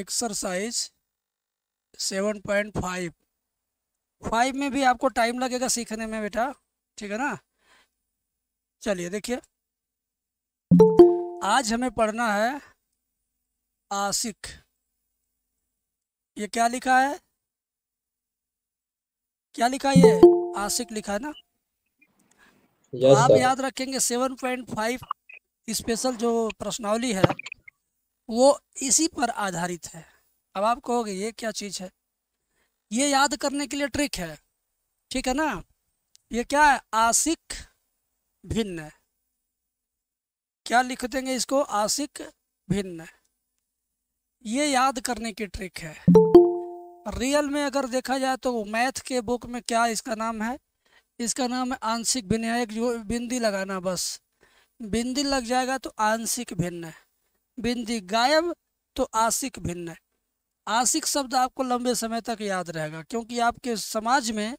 Exercise seven point five five में भी आपको टाइम लगेगा सीखने में बेटा ठीक है ना चलिए देखिए आज हमें पढ़ना है आशिक ये क्या लिखा है क्या लिखा ये आशिक लिखा है ना yes, आप याद रखेंगे सेवन पॉइंट फाइव स्पेशल जो प्रश्नावली है वो इसी पर आधारित है अब आप कहोगे ये क्या चीज़ है ये याद करने के लिए ट्रिक है ठीक है ना ये क्या है आशिक भिन्न है क्या लिख देंगे इसको आशिक भिन्न ये याद करने की ट्रिक है रियल में अगर देखा जाए तो मैथ के बुक में क्या इसका नाम है इसका नाम है आंशिक भिन्न है एक बिंदी लगाना बस बिंदी लग जाएगा तो आंशिक भिन्न है बिंदी गायब तो आशिक भिन्न आशिक शब्द आपको लंबे समय तक याद रहेगा क्योंकि आपके समाज में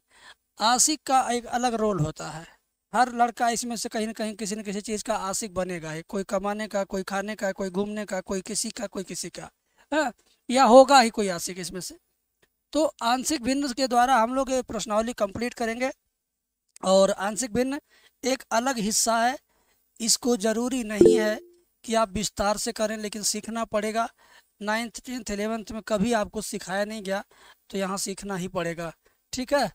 आशिक का एक अलग रोल होता है हर लड़का इसमें से कहीं ना कहीं किसी न किसी चीज़ का आशिक बनेगा ही कोई कमाने का कोई खाने का कोई घूमने का कोई किसी का कोई किसी का है हाँ, या होगा ही कोई आशिक इसमें से तो आंशिक भिन्न के द्वारा हम लोग ये प्रश्नावली कंप्लीट करेंगे और आंशिक भिन्न एक अलग हिस्सा है इसको ज़रूरी नहीं है कि आप विस्तार से करें लेकिन सीखना पड़ेगा नाइन्थ टेंथ एलेवेंथ में कभी आपको सिखाया नहीं गया तो यहाँ सीखना ही पड़ेगा ठीक है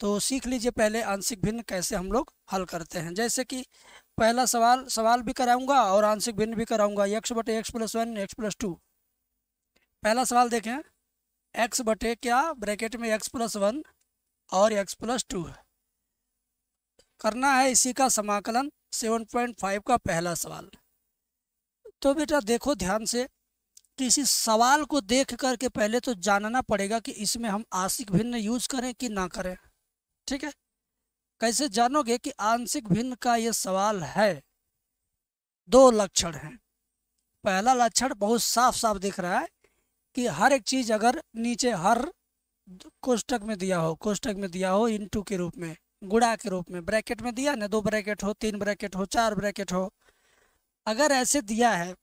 तो सीख लीजिए पहले आंशिक भिन्न कैसे हम लोग हल करते हैं जैसे कि पहला सवाल सवाल भी कराऊंगा और आंशिक भिन्न भी कराऊंगा एक्स बटे x plus one x plus two पहला सवाल देखें एक्स बटे क्या ब्रैकेट में एक्स प्लस वन और एक्स प्लस टू करना है इसी का समाकलन सेवन पॉइंट फाइव का पहला सवाल तो बेटा देखो ध्यान से किसी सवाल को देख करके पहले तो जानना पड़ेगा कि इसमें हम आंशिक भिन्न यूज करें कि ना करें ठीक है कैसे जानोगे कि आंशिक भिन्न का ये सवाल है दो लक्षण हैं पहला लक्षण बहुत साफ साफ दिख रहा है कि हर एक चीज अगर नीचे हर कोष्टक में दिया हो कोष्टक में दिया हो इनटू के रूप में गुड़ा के रूप में ब्रैकेट में दिया ना दो ब्रैकेट हो तीन ब्रैकेट हो चार ब्रैकेट हो अगर ऐसे दिया है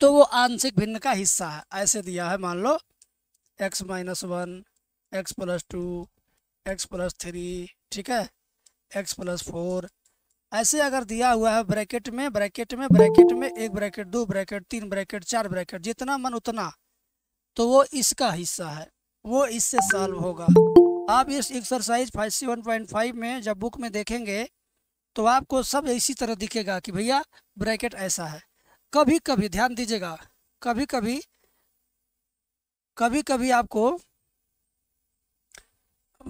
तो वो आंशिक भिन्न का हिस्सा है ऐसे दिया है मान लो x minus one x plus two x plus three ठीक है एक्स प्लस फोर ऐसे अगर दिया हुआ है ब्रैकेट में ब्रैकेट में ब्रैकेट में एक ब्रैकेट दो ब्रैकेट तीन ब्रैकेट चार ब्रैकेट जितना मन उतना तो वो इसका हिस्सा है वो इससे सॉल्व होगा आप इस exercise five one point five में जब बुक में देखेंगे तो आपको सब इसी तरह दिखेगा कि भैया ब्रैकेट ऐसा है कभी कभी ध्यान दीजिएगा कभी कभी कभी कभी आपको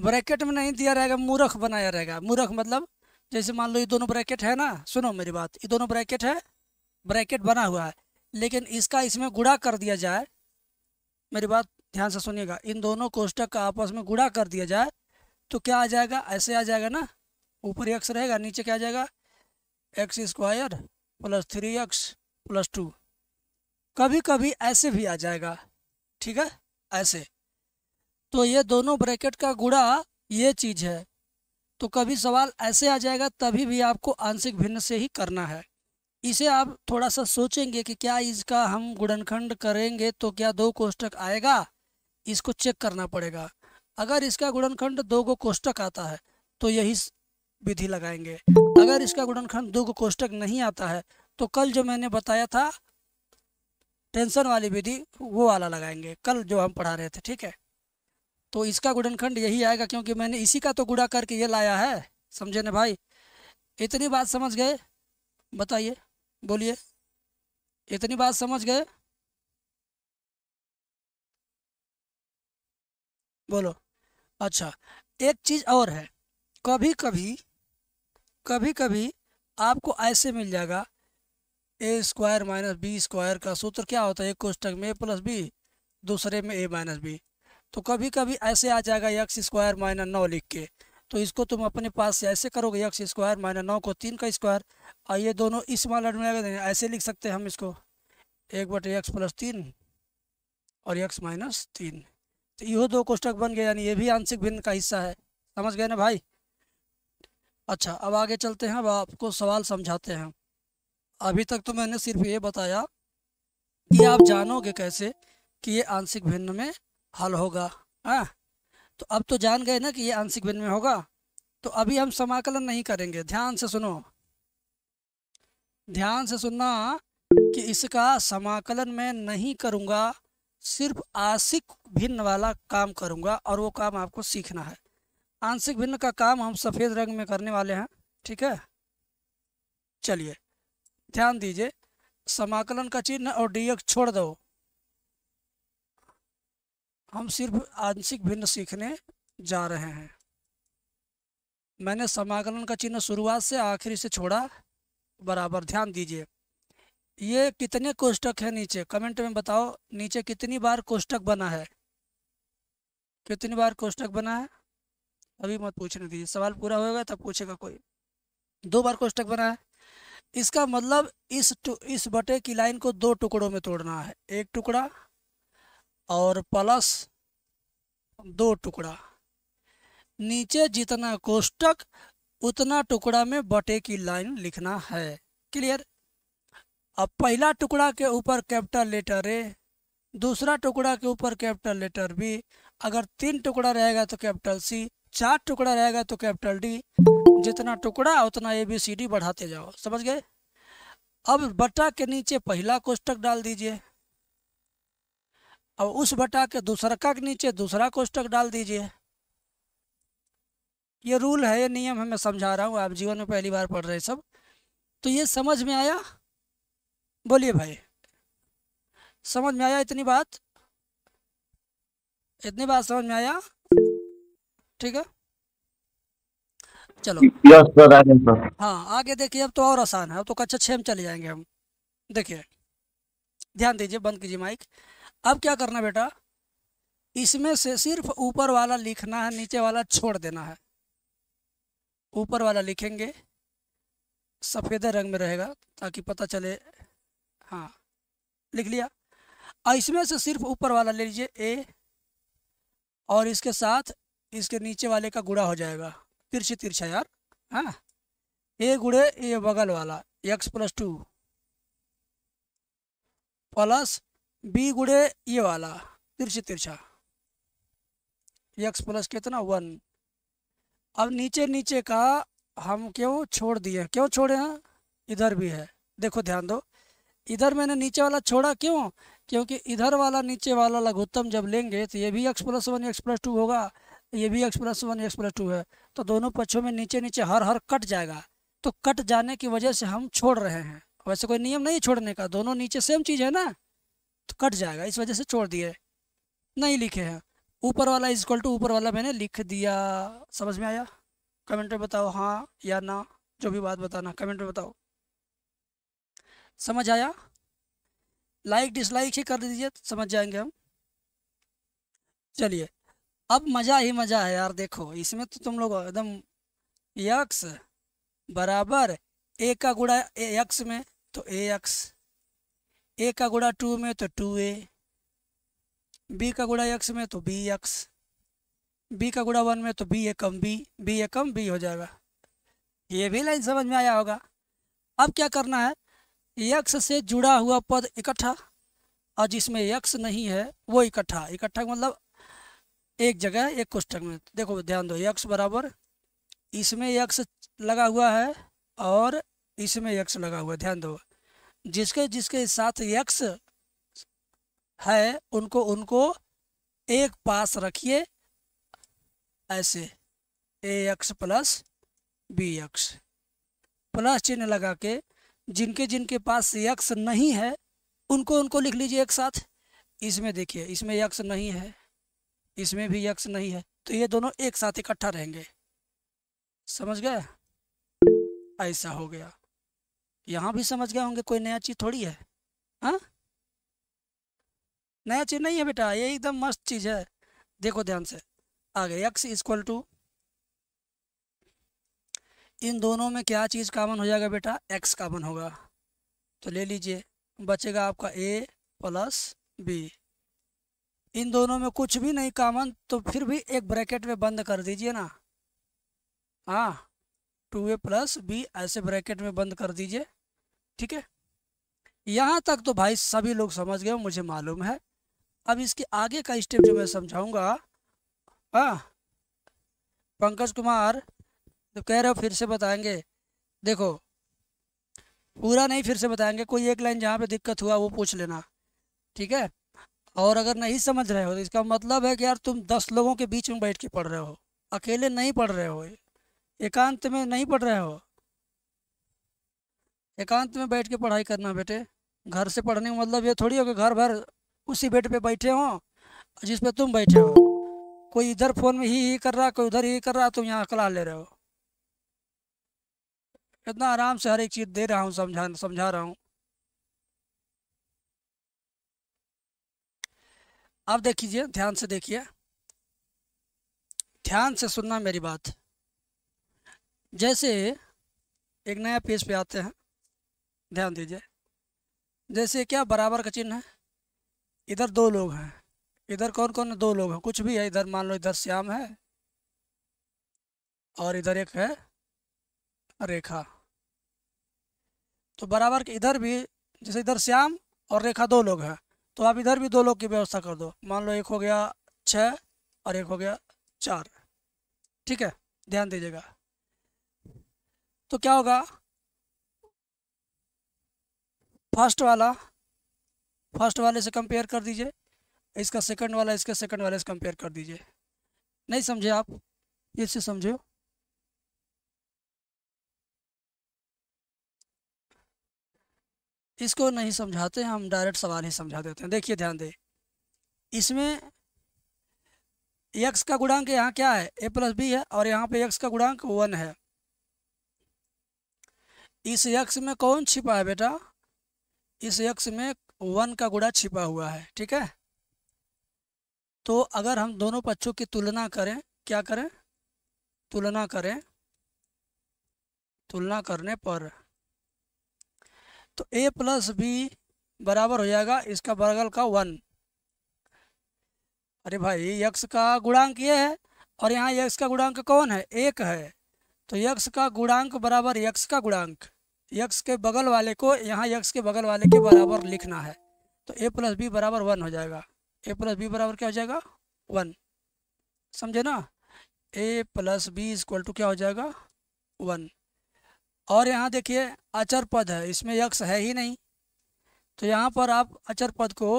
ब्रैकेट में नहीं दिया रहेगा मूर्ख बनाया रहेगा मूर्ख मतलब जैसे मान लो ये दोनों ब्रैकेट है ना सुनो मेरी बात ये दोनों ब्रैकेट है ब्रैकेट बना हुआ है लेकिन इसका इसमें गुड़ा कर दिया जाए मेरी बात ध्यान से सुनिएगा इन दोनों कोष्टक का आपस में गुड़ा कर दिया जाए तो क्या आ जाएगा ऐसे आ जाएगा ना ऊपर एक्स रहेगा नीचे क्या आ जाएगा x square plus three x plus two कभी कभी ऐसे भी आ जाएगा ठीक है ऐसे तो ये दोनों ब्रैकेट का गुड़ा ये चीज़ है तो कभी सवाल ऐसे आ जाएगा तभी भी आपको आंशिक भिन्न से ही करना है इसे आप थोड़ा सा सोचेंगे कि क्या इसका हम गुणनखंड करेंगे तो क्या दो कोष्टक आएगा इसको चेक करना पड़ेगा अगर इसका गुणनखंड दो गो कोष्टक आता है तो यही विधि लगाएंगे अगर इसका गुणनखंड दुर्ग कोष्टक नहीं आता है तो कल जो मैंने बताया था टेंशन वाली विधि वो वाला लगाएंगे कल जो हम पढ़ा रहे थे ठीक है तो इसका गुणनखंड यही आएगा क्योंकि मैंने इसी का तो गुड़ा करके ये लाया है समझे ना भाई इतनी बात समझ गए बताइए बोलिए इतनी बात समझ गए बोलो अच्छा एक चीज़ और है कभी कभी कभी कभी आपको ऐसे मिल जाएगा A square minus B square का सूत्र क्या होता है एक कोष्टक में ए प्लस बी दूसरे में ए माइनस बी तो कभी कभी ऐसे आ जाएगा एक स्क्वायर माइनस नौ लिख के तो इसको तुम अपने पास से ऐसे करोगे एक स्क्वायर माइनस नौ को तीन का स्क्वायर और ये दोनों इस माला में आगे देंगे ऐसे लिख सकते हैं हम इसको एक बटे एक प्लस तीन और एक माइनस तीन तो यो दो कोष्टक बन गया यानी ये भी आंशिक भिन्न का हिस्सा है समझ गए ना भाई अच्छा अब आगे चलते हैं अब आपको सवाल समझाते हैं अभी तक तो मैंने सिर्फ ये बताया कि आप जानोगे कैसे कि ये आंशिक भिन्न में हल होगा हाँ तो अब तो जान गए ना कि ये आंशिक भिन्न में होगा तो अभी हम समाकलन नहीं करेंगे ध्यान से सुनो ध्यान से सुनना कि इसका समाकलन मैं नहीं करूँगा सिर्फ आशिक भिन्न वाला काम करूँगा और वो काम आपको सीखना है आंशिक भिन्न का काम हम सफ़ेद रंग में करने वाले हैं ठीक है चलिए ध्यान दीजिए समाकलन का चिन्ह और डीएक्स छोड़ दो हम सिर्फ आंशिक भिन्न सीखने जा रहे हैं मैंने समाकलन का चिन्ह शुरुआत से आखिरी से छोड़ा बराबर ध्यान दीजिए ये कितने कोष्टक है नीचे कमेंट में बताओ नीचे कितनी बार कोष्टक बना है कितनी बार कोष्टक बना है अभी मत पूछने दीजिए सवाल पूरा होगा तब पूछेगा कोई दो बार कोष्टक बना है इसका मतलब इस इस बटे की लाइन को दो टुकड़ों में तोड़ना है एक टुकड़ा और प्लस दो टुकड़ा नीचे जितना कोष्टक उतना टुकड़ा में बटे की लाइन लिखना है क्लियर अब पहला टुकड़ा के ऊपर कैपिटल लेटर ए दूसरा टुकड़ा के ऊपर कैपिटल लेटर बी अगर तीन टुकड़ा रहेगा तो कैपिटल सी चार टुकड़ा रहेगा तो कैपिटल डी जितना टुकड़ा उतना ए बी सी डी बढ़ाते जाओ समझ गए अब बटा के नीचे पहला कोष्टक डाल दीजिए अब उस बटा के दूसरा का के नीचे दूसरा कोष्टक डाल दीजिए ये रूल है ये नियम है मैं समझा रहा हूँ आप जीवन में पहली बार पढ़ रहे सब तो ये समझ में आया बोलिए भाई समझ में आया इतनी बात इतनी बात समझ में आया ठीक है चलो हाँ आगे देखिए अब तो और आसान है अब तो कक्षा छः में चले जाएंगे हम देखिए ध्यान दीजिए बंद कीजिए माइक अब क्या करना बेटा इसमें से सिर्फ ऊपर वाला लिखना है नीचे वाला छोड़ देना है ऊपर वाला लिखेंगे सफ़ेद रंग में रहेगा ताकि पता चले हाँ लिख लिया और इसमें से सिर्फ ऊपर वाला ले लीजिए ए और इसके साथ इसके नीचे वाले का गुड़ा हो जाएगा तिरछे तिरछा यार हाँ ए गुड़े ए बगल वाला x plus two plus B गुड़े ये वाला तिरछे तिरछा एक्स प्लस कितना वन अब नीचे नीचे का हम क्यों छोड़ दिए क्यों छोड़े हैं इधर भी है देखो ध्यान दो इधर मैंने नीचे वाला छोड़ा क्यों क्योंकि इधर वाला नीचे वाला लघुत्तम जब लेंगे तो ये भी x plus one x plus two होगा ये भी x plus one x plus two है तो दोनों पक्षों में नीचे नीचे हर हर कट जाएगा तो कट जाने की वजह से हम छोड़ रहे हैं वैसे कोई नियम नहीं छोड़ने का दोनों नीचे सेम चीज़ है ना तो कट जाएगा इस वजह से छोड़ दिए नहीं लिखे हैं ऊपर वाला इज इक्वल टू ऊपर वाला मैंने लिख दिया समझ में आया कमेंट में बताओ हाँ या ना जो भी बात बताना कमेंट में बताओ समझ आया लाइक डिसलाइक ही कर दीजिए समझ जाएंगे हम चलिए अब मज़ा ही मज़ा है यार देखो इसमें तो तुम लोग एकदम यक्स बराबर ए का गुड़ा ए यक्स में तो ए यक्स ए का गुड़ा टू में तो टू ए बी का गुड़ा यक्स में तो बी यक्स बी का गुड़ा वन में तो बी एकम बी बी एकम बी हो जाएगा ये भी लाइन समझ में आया होगा अब क्या करना है यक्स से जुड़ा हुआ पद इकट्ठा और जिसमें यक्स नहीं है वो इकट्ठा इकट्ठा मतलब एक जगह एक कोष्टक में देखो ध्यान दो यक्स बराबर इसमें यक्स लगा हुआ है और इसमें यक्स लगा हुआ है ध्यान दो जिसके जिसके साथ यक्स है उनको उनको एक पास रखिए ऐसे A x plus B x plus चिन्ह लगा के जिनके जिनके पास यक्स नहीं है उनको उनको लिख लीजिए एक साथ इसमें देखिए इसमें यक्स नहीं है इसमें भी यक्ष नहीं है तो ये दोनों एक साथ इकट्ठा रहेंगे समझ गया ऐसा हो गया यहाँ भी समझ गए होंगे कोई नया चीज़ थोड़ी है हाँ नया चीज़ नहीं है बेटा ये एकदम मस्त चीज़ है देखो ध्यान से आगे यक्स इक्वल टू इन दोनों में क्या चीज़ कामन हो जाएगा बेटा एक्स कामन होगा तो ले लीजिए बचेगा आपका ए प्लस बी इन दोनों में कुछ भी नहीं कामन तो फिर भी एक ब्रैकेट में बंद कर दीजिए ना हाँ टू ए प्लस बी ऐसे ब्रैकेट में बंद कर दीजिए ठीक है यहाँ तक तो भाई सभी लोग समझ गए मुझे मालूम है अब इसके आगे का स्टेप जो मैं समझाऊंगा हाँ पंकज कुमार तो कह रहे हो फिर से बताएंगे देखो पूरा नहीं फिर से बताएंगे कोई एक लाइन जहाँ पे दिक्कत हुआ वो पूछ लेना ठीक है और अगर नहीं समझ रहे हो तो इसका मतलब है कि यार तुम दस लोगों के बीच में बैठ के पढ़ रहे हो अकेले नहीं पढ़ रहे हो एकांत में नहीं पढ़ रहे हो एकांत में बैठ के पढ़ाई करना बेटे घर से पढ़ने का मतलब ये थोड़ी हो कि घर भर उसी बेड पे बैठे हो जिस पे तुम बैठे हो कोई इधर फोन में ही ही कर रहा कोई उधर ही कर रहा तुम यहाँ अकला ले रहे हो इतना आराम से हर एक चीज़ दे रहा हूँ समझा समझा रहा हूँ अब देखिए ध्यान से देखिए ध्यान से सुनना मेरी बात जैसे एक नया पेज पे आते हैं ध्यान दीजिए जैसे क्या बराबर का चिन्ह है इधर दो लोग हैं इधर कौन कौन है? दो लोग हैं कुछ भी है इधर मान लो इधर श्याम है और इधर एक है रेखा तो बराबर के इधर भी जैसे इधर श्याम और रेखा दो लोग हैं तो आप इधर भी दो लोग की व्यवस्था कर दो मान लो एक हो गया छः और एक हो गया चार ठीक है ध्यान दीजिएगा तो क्या होगा फर्स्ट वाला फर्स्ट वाले से कंपेयर कर दीजिए इसका सेकंड वाला इसके सेकंड वाले से कंपेयर कर दीजिए नहीं समझे आप इससे समझो इसको नहीं समझाते हम डायरेक्ट सवाल ही समझा देते हैं देखिए ध्यान दें इसमें यक्स का गुणांक यहाँ क्या है ए प्लस बी है और यहाँ पे यक्स का गुणांक वन है इस यक्स में कौन छिपा है बेटा इस यक्स में वन का गुणा छिपा हुआ है ठीक है तो अगर हम दोनों पक्षों की तुलना करें क्या करें तुलना करें तुलना करने पर तो ए प्लस बी बराबर हो जाएगा इसका बगल का वन अरे भाई यक्स का गुणांक ये है और यहाँ यक्स का गुणांक कौन है एक है तो यक्स का गुणांक बराबर यक्स का गुणांक यक्स के बगल वाले को यहाँ यक्स के बगल वाले के बराबर लिखना है तो ए प्लस बी बराबर वन हो जाएगा ए प्लस बी बराबर क्या हो जाएगा वन समझे ना A plus B is equal to क्या हो जाएगा वन और यहाँ देखिए अचर पद है इसमें यक्ष है ही नहीं तो यहाँ पर आप अचर पद को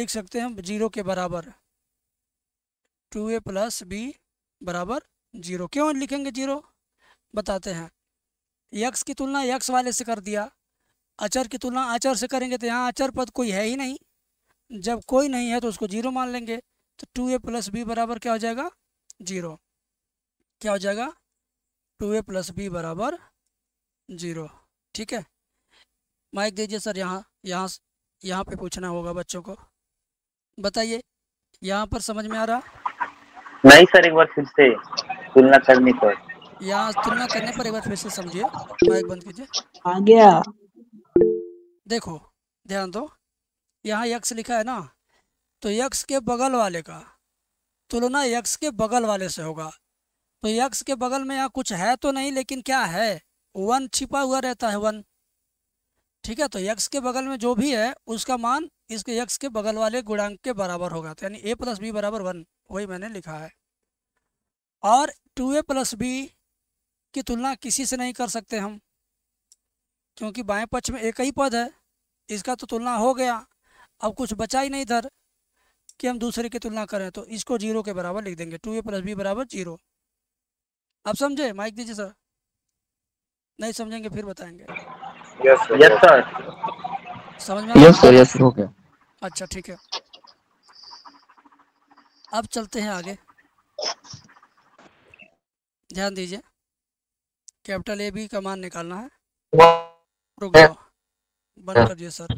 लिख सकते हैं जीरो के बराबर टू ए प्लस बी बराबर जीरो क्यों लिखेंगे जीरो बताते हैं यक्ष की तुलना यक्ष वाले से कर दिया अचर की तुलना अचर से करेंगे तो यहाँ अचर पद कोई है ही नहीं जब कोई नहीं है तो उसको जीरो मान लेंगे तो टू ए प्लस बी बराबर क्या हो जाएगा जीरो क्या हो जाएगा टू ए प्लस बी बराबर ज़ीरो ठीक है माइक दीजिए सर यहाँ यहाँ यहाँ पे पूछना होगा बच्चों को बताइए यहाँ पर समझ में आ रहा नहीं सर एक बार फिर से तुलना करने पर यहाँ तुलना करने पर एक बार फिर से समझिए माइक बंद कीजिए आ गया देखो ध्यान दो यहाँ यक्ष लिखा है ना तो यक्स के बगल वाले का तुलना यक्ष के बगल वाले से होगा तो यक्ष के बगल में यहाँ कुछ है तो नहीं लेकिन क्या है वन छिपा हुआ रहता है वन ठीक है तो यक्स के बगल में जो भी है उसका मान इसके यक्स के बगल वाले गुणांक के बराबर होगा तो यानी ए प्लस बी बराबर वन वही मैंने लिखा है और टू ए प्लस बी की तुलना किसी से नहीं कर सकते हम क्योंकि बाएं पक्ष में एक ही पद है इसका तो तुलना हो गया अब कुछ बचा ही नहीं इधर कि हम दूसरे की तुलना करें तो इसको जीरो के बराबर लिख देंगे टू ए प्लस बी बराबर जीरो आप समझे माइक दीजिए सर नहीं समझेंगे फिर बताएंगे अच्छा ठीक है अब चलते हैं आगे ध्यान दीजिए कैपिटल ए बी का मान निकालना है रुक जाओ बंद कर दिए सर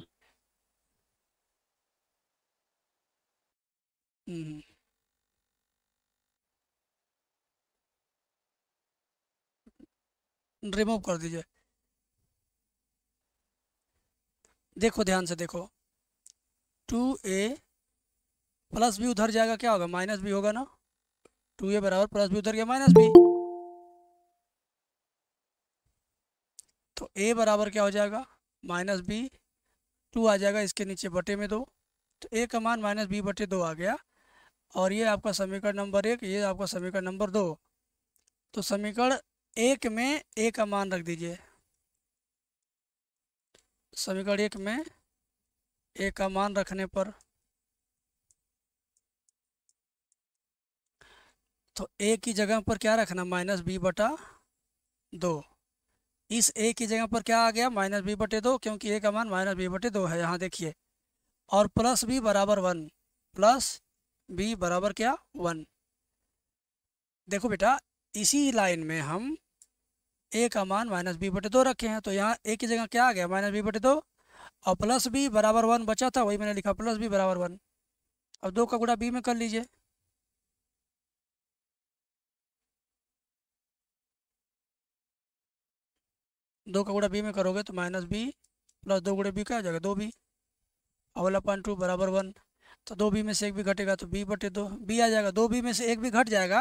हम्म रिमूव कर दीजिए देखो ध्यान से देखो टू ए प्लस भी उधर जाएगा क्या होगा माइनस भी होगा ना टू ए बराबर प्लस भी उधर गया माइनस भी तो ए बराबर क्या हो जाएगा माइनस बी टू आ जाएगा इसके नीचे बटे में दो तो ए का मान माइनस बी बटे दो आ गया और ये आपका समीकरण नंबर एक ये आपका समीकरण नंबर दो तो समीकरण एक में ए का मान रख दीजिए समीकरण एक में ए का मान रखने पर तो ए की जगह पर क्या रखना माइनस बी बटा दो इस ए की जगह पर क्या आ गया माइनस बी बटे दो क्योंकि ए का मान माइनस बी बटे दो है यहाँ देखिए और प्लस बी बराबर वन प्लस बी बराबर क्या वन देखो बेटा इसी लाइन में हम ए का मान माइनस बी बटे दो रखे हैं तो यहाँ ए की जगह क्या आ गया माइनस बी बटे दो और प्लस बी बराबर वन बचा था वही मैंने लिखा प्लस बी बराबर वन अब दो का गुड़ा बी में कर लीजिए दो का गुड़ा बी में करोगे तो माइनस बी प्लस दो गुड़े बी का आ जाएगा दो बी अवला पॉइंट टू बराबर वन तो दो बी में से एक भी घटेगा तो बी बटे दो बी आ जाएगा दो बी में से एक भी घट जाएगा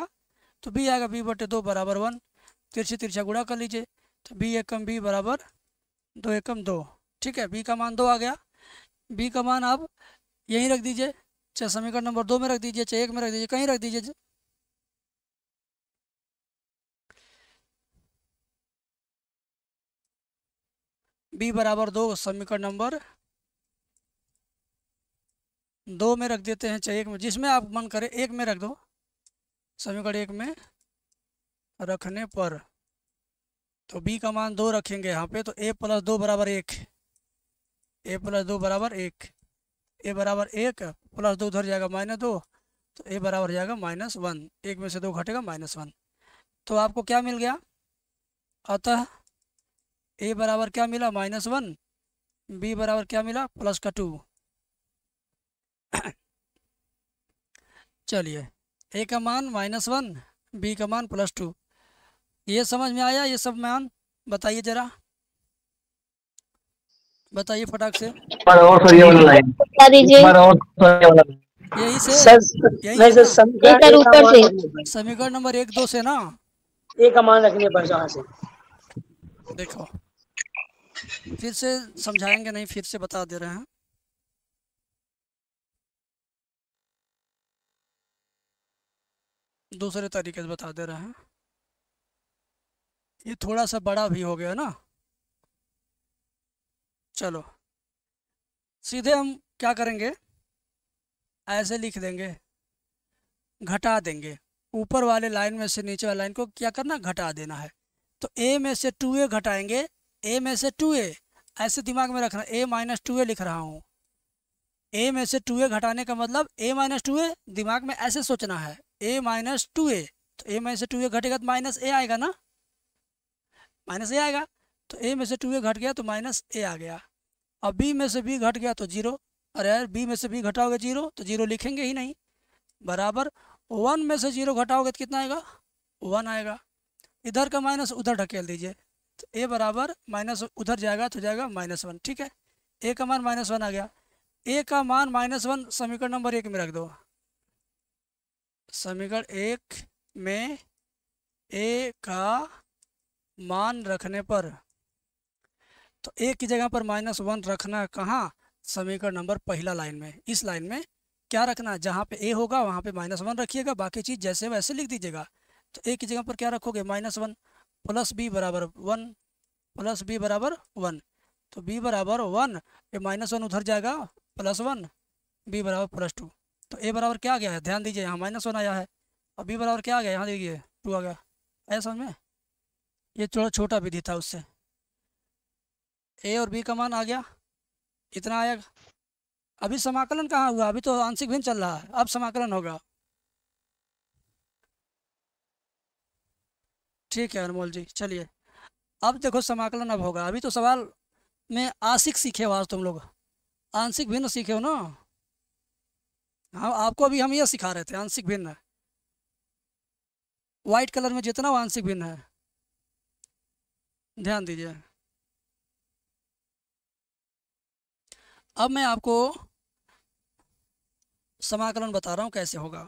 तो बी आएगा बी बटे दो बराबर वन तिरछे तिरछा गुड़ा कर लीजिए तो बी एकम बी बराबर दो एकम दो ठीक है बी का मान दो आ गया बी का मान आप यहीं रख दीजिए चाहे समीकरण नंबर दो में रख दीजिए चाहे एक में रख दीजिए कहीं रख दीजिए बी बराबर दो समीकरण नंबर दो में रख देते हैं चाहे एक में जिसमें आप मन करे एक में रख दो समीकरण एक में रखने पर तो b का मान दो रखेंगे यहाँ पे तो a प्लस दो बराबर एक ए प्लस दो बराबर एक ए बराबर एक प्लस दो उधर जाएगा माइनस दो तो ए बराबर जाएगा माइनस वन एक में से दो घटेगा माइनस वन तो आपको क्या मिल गया अतः ए बराबर क्या मिला माइनस वन बी बराबर क्या मिला प्लस का टू चलिए ए का मान माइनस वन बी का मान प्लस टू ये समझ में आया ये सब मान बताइए जरा बताइए फटाक से पर और सर ये वाला लाइन पर और सर ये वाला यही से सर यही सर समीकरण ऊपर से समीकरण नंबर एक दो से ना एक मान रखने पर जहाँ से देखो फिर से समझाएंगे नहीं फिर से बता दे रहे हैं दूसरे तरीके से बता दे रहे हैं ये थोड़ा सा बड़ा भी हो गया ना चलो सीधे हम क्या करेंगे ऐसे लिख देंगे घटा देंगे ऊपर वाले लाइन में से नीचे वाले लाइन को क्या करना घटा देना है तो ए में से टू ए घटाएंगे ए में से टू ए ऐसे दिमाग में रखना ए माइनस टू ए लिख रहा हूँ ए में से टू ए घटाने का मतलब ए माइनस टू ए दिमाग में ऐसे सोचना है ए माइनस टू ए तो ए में से टू ए घटेगा तो माइनस ए आएगा ना माइनस ए आएगा तो ए में से टू ए घट गया तो माइनस ए आ गया और बी में से बी घट गया तो जीरो तो अरे यार बी में से बी घटाओगे जीरो तो जीरो लिखेंगे ही नहीं बराबर वन में से जीरो घटाओगे तो कितना आएगा वन आएगा इधर का माइनस उधर ढकेल दीजिए तो ए बराबर माइनस उधर जाएगा तो जाएगा माइनस वन ठीक है ए का मान माइनस वन आ गया ए का मान माइनस वन समीकरण नंबर एक में रख दो समीकरण एक में ए का मान रखने पर तो ए की जगह पर माइनस वन रखना कहाँ समीकरण नंबर पहला लाइन में इस लाइन में क्या रखना है जहाँ पे ए होगा वहाँ पे माइनस वन रखिएगा बाकी चीज़ जैसे वैसे लिख दीजिएगा तो ए की जगह पर क्या रखोगे माइनस वन प्लस बी बराबर वन प्लस बी बराबर वन तो बी बराबर वन ये माइनस वन उधर जाएगा प्लस वन बी बराबर प्लस टू तो ए बराबर क्या आ गया है ध्यान दीजिए यहाँ माइनस वन आया है और बी बराबर क्या आ गया यहाँ देखिए टू आ गया आया समझ में ये थोड़ा छोटा विधि था उससे ए और बी का मान आ गया इतना आया अभी समाकलन कहाँ हुआ अभी तो आंशिक भिन्न चल रहा है अब समाकलन होगा ठीक है अनमोल जी चलिए अब देखो समाकलन अब होगा अभी तो सवाल में आंशिक सीखे हो आज तुम लोग आंशिक भिन्न सीखे हो ना हाँ आपको अभी हम ये सिखा रहे थे आंशिक भिन्न है व्हाइट कलर में जितना वो आंशिक भिन्न है ध्यान दीजिए अब मैं आपको समाकलन बता रहा हूँ कैसे होगा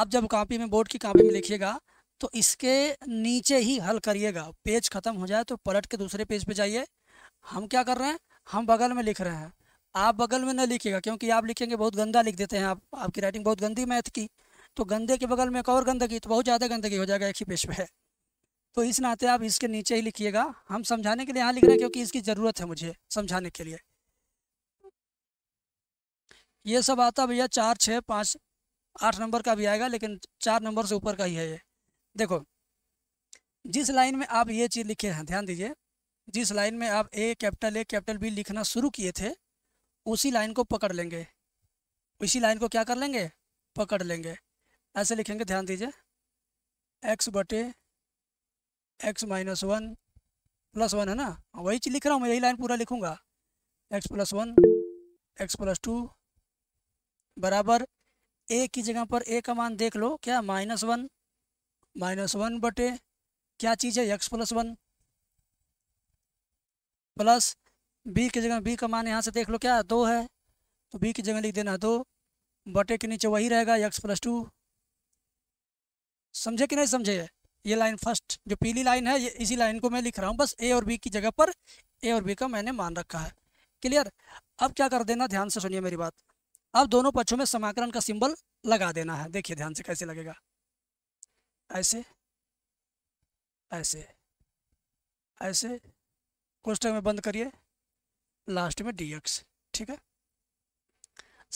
आप जब कॉपी में बोर्ड की कॉपी में लिखिएगा तो इसके नीचे ही हल करिएगा पेज खत्म हो जाए तो पलट के दूसरे पेज पे जाइए हम क्या कर रहे हैं हम बगल में लिख रहे हैं आप बगल में न लिखिएगा क्योंकि आप लिखेंगे बहुत गंदा लिख देते हैं आप आपकी राइटिंग बहुत गंदी मैथ की तो गंदे के बगल में एक और गंदगी तो बहुत ज़्यादा गंदगी हो जाएगा एक ही पेज पर तो इस नाते आप इसके नीचे ही लिखिएगा हम समझाने के लिए यहाँ लिख रहे हैं क्योंकि इसकी ज़रूरत है मुझे समझाने के लिए ये सब आता भैया चार छः पाँच आठ नंबर का भी आएगा लेकिन चार नंबर से ऊपर का ही है ये देखो जिस लाइन में आप ये चीज़ लिखे हैं ध्यान दीजिए जिस लाइन में आप A capital A capital B लिखना शुरू किए थे उसी लाइन को पकड़ लेंगे इसी लाइन को क्या कर लेंगे पकड़ लेंगे ऐसे लिखेंगे ध्यान दीजिए एक्स बटे x minus one plus one है ना हाँ, वही चीज़ लिख रहा हूँ मैं यही लाइन पूरा लिखूंगा x plus one x plus two बराबर ए की जगह पर ए का मान देख लो क्या माइनस वन माइनस वन बटे क्या चीज़ है x plus one plus B की जगह बी का मान यहाँ से देख लो क्या दो है तो बी की जगह लिख देना दो बटे के नीचे वही रहेगा एक्स प्लस टू समझे कि नहीं समझे ये लाइन फर्स्ट जो पीली लाइन है ये इसी लाइन को मैं लिख रहा हूँ बस ए और बी की जगह पर ए और बी का मैंने मान रखा है क्लियर अब क्या कर देना ध्यान से सुनिए मेरी बात अब दोनों पक्षों में समाकलन का सिंबल लगा देना है देखिए ध्यान से कैसे लगेगा ऐसे ऐसे ऐसे कोष्टक में बंद करिए लास्ट में डी ठीक है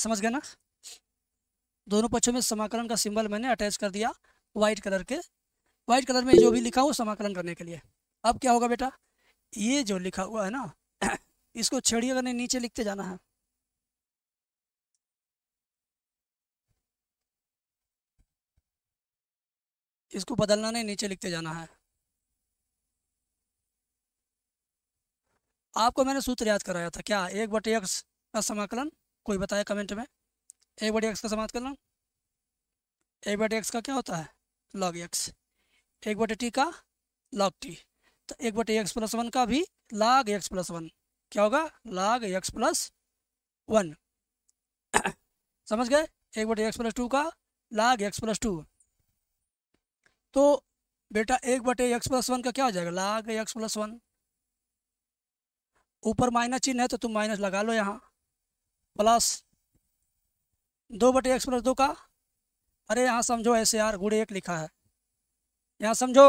समझ गए ना दोनों पक्षों में समाकलन का सिंबल मैंने अटैच कर दिया वाइट कलर के वाइट कलर में जो भी लिखा हो समाकलन करने के लिए अब क्या होगा बेटा ये जो लिखा हुआ है ना इसको छेड़िए करने नीचे लिखते जाना है इसको बदलना नहीं नीचे लिखते जाना है आपको मैंने सूत्र याद कराया था क्या एक बटे एक्स का समाकलन कोई बताया कमेंट में एक बटे एक्स का समाकलन एक बटे एक्स का क्या होता है लॉग एक्स एक बटे टी का लॉग टी तो एक बटे एक्स प्लस वन का भी लाग एक्स प्लस वन क्या होगा लाग एक्स प्लस वन समझ गए एक बटे एक्स प्लस टू का लॉग एक्स प्लस टू तो बेटा एक बटे एक्स प्लस वन का क्या हो जाएगा लाग एक्स प्लस वन ऊपर माइनस चिन्ह है तो तुम माइनस लगा लो यहाँ प्लस दो बटे एक्स प्लस दो का अरे यहाँ समझो ऐसे यार गुड़े एक लिखा है यहाँ समझो